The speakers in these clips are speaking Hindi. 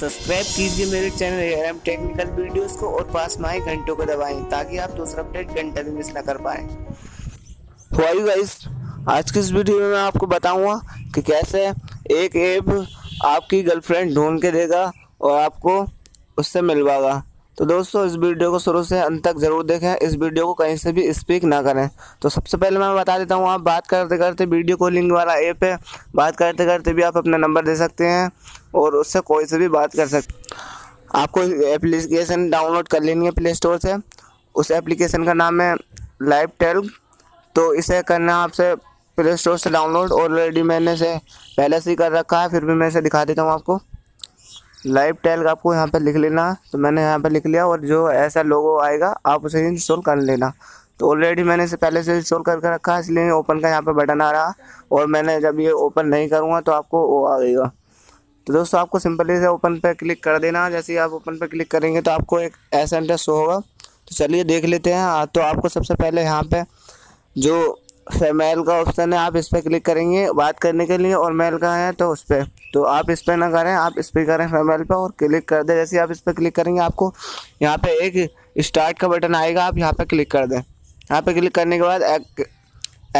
सब्सक्राइब कीजिए मेरे channel air M technical videos को और पास में घंटों को दबाएं ताकि आप दूसरा अपडेट घंटा भी मिस ना कर पाएँ वाई गाइस आज की इस वीडियो में मैं आपको बताऊंगा कि कैसे एक ऐप आपकी गर्लफ्रेंड ढूंढ के देगा और आपको उससे मिलवाएगा तो दोस्तों इस वीडियो को शुरू से अंत तक ज़रूर देखें इस वीडियो को कहीं से भी स्पीक ना करें तो सबसे पहले मैं बता देता हूँ आप बात करते करते वीडियो कॉलिंग वाला ऐप है बात करते करते भी आप अपना नंबर दे सकते हैं और उससे कोई से भी बात कर सकते आपको एप्लीकेशन डाउनलोड कर लेनी है प्ले स्टोर से उस एप्लीकेशन का नाम है लाइव टेल्व तो इसे करना आपसे प्ले स्टोर से डाउनलोड ऑलरेडी मैंने इसे पहले से ही कर रखा है फिर भी मैं इसे दिखा देता हूँ आपको लाइव का आपको यहाँ पर लिख लेना तो मैंने यहाँ पर लिख लिया और जो ऐसा लोगो आएगा आप उसे इंस्टॉल कर लेना तो ऑलरेडी मैंने इसे पहले से इंस्टॉल करके रखा इसलिए ओपन का यहाँ पर बटन आ रहा और मैंने जब ये ओपन नहीं करूँगा तो आपको वो आ तो दोस्तों आपको सिंपली से ओपन पर क्लिक कर देना जैसे ही आप ओपन पर क्लिक करेंगे तो आपको एक ऐसा इंटरेस्ट होगा तो चलिए देख लेते हैं तो आपको सबसे पहले यहाँ पर जो फेमेल का ऑप्शन है आप इस पर क्लिक करेंगे बात करने के लिए और मेल का है तो उस पर तो आप इस पर ना करें आप इस पर करें फेमेल पर और क्लिक कर दें जैसे आप इस पर क्लिक करेंगे आपको यहाँ पे एक स्टार्ट का बटन आएगा आप यहाँ पे क्लिक कर दें यहाँ पे क्लिक करने के बाद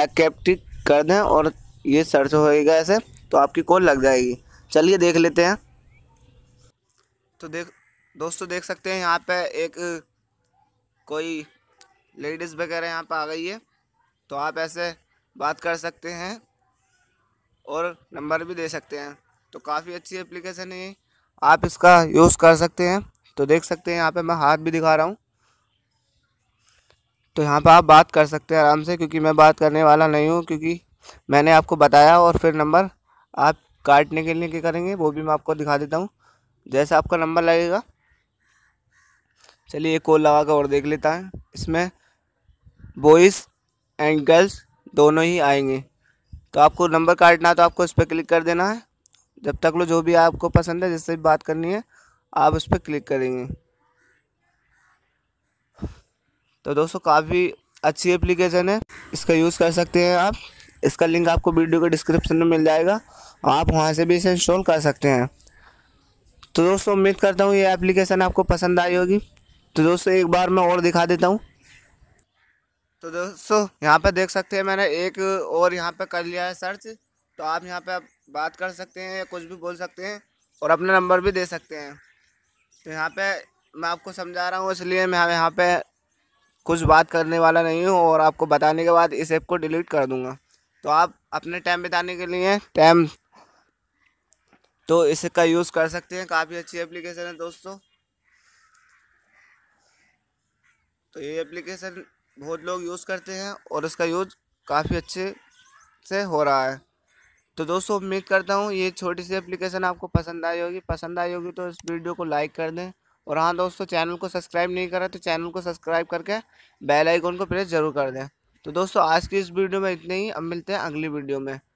एक्टिक कर दें और ये सर्च होएगा ऐसे तो आपकी कॉल लग जाएगी चलिए देख लेते हैं तो देख दोस्तों देख सकते हैं यहाँ पे एक कोई लेडीज़ वगैरह यहाँ पे आ गई है तो आप ऐसे बात कर सकते हैं और नंबर भी दे सकते हैं तो काफ़ी अच्छी एप्लीकेशन है आप इसका यूज़ कर सकते हैं तो देख सकते हैं यहाँ पे मैं हाथ भी दिखा रहा हूँ तो यहाँ पे आप बात कर सकते हैं आराम से क्योंकि मैं बात करने वाला नहीं हूँ क्योंकि मैंने आपको बताया और फिर नंबर आप काटने के लिए क्या करेंगे वो भी मैं आपको दिखा देता हूँ जैसा आपका नंबर लगेगा चलिए एक कॉल लगा कर और देख लेता है इसमें वॉइस एंड गर्ल्स दोनों ही आएंगे तो आपको नंबर काटना है तो आपको इस पर क्लिक कर देना है जब तक लो जो भी आपको पसंद है जिससे भी बात करनी है आप उस पर क्लिक करेंगे तो दोस्तों काफ़ी अच्छी एप्लीकेशन है इसका यूज़ कर सकते हैं आप इसका लिंक आपको वीडियो के डिस्क्रिप्शन में मिल जाएगा आप वहाँ से भी इसे इंस्टॉल कर सकते हैं तो दोस्तों उम्मीद करता हूँ ये एप्लीकेशन आपको पसंद आई होगी तो दोस्तों एक बार मैं और दिखा देता हूँ तो दोस्तों यहाँ पे देख सकते हैं मैंने एक और यहाँ पे कर लिया है सर्च तो आप यहाँ पे बात कर सकते हैं या कुछ भी बोल सकते हैं और अपना नंबर भी दे सकते हैं तो यहाँ पे मैं आपको समझा रहा हूँ इसलिए मैं यहाँ पे कुछ बात करने वाला नहीं हूँ और आपको बताने के बाद इस ऐप को डिलीट कर दूँगा तो आप अपने टाइम बिताने के लिए टाइम तो इसका यूज़ कर सकते हैं काफ़ी अच्छी एप्लीकेशन है दोस्तों तो ये एप्लीकेशन बहुत लोग यूज़ करते हैं और इसका यूज काफ़ी अच्छे से हो रहा है तो दोस्तों उम्मीद करता हूँ ये छोटी सी एप्लीकेशन आपको पसंद आई होगी पसंद आई होगी तो इस वीडियो को लाइक कर दें और हाँ दोस्तों चैनल को सब्सक्राइब नहीं करा तो चैनल को सब्सक्राइब करके बेल आइकन को प्रेस जरूर कर दें तो दोस्तों आज की इस वीडियो में इतने ही अब मिलते हैं अगली वीडियो में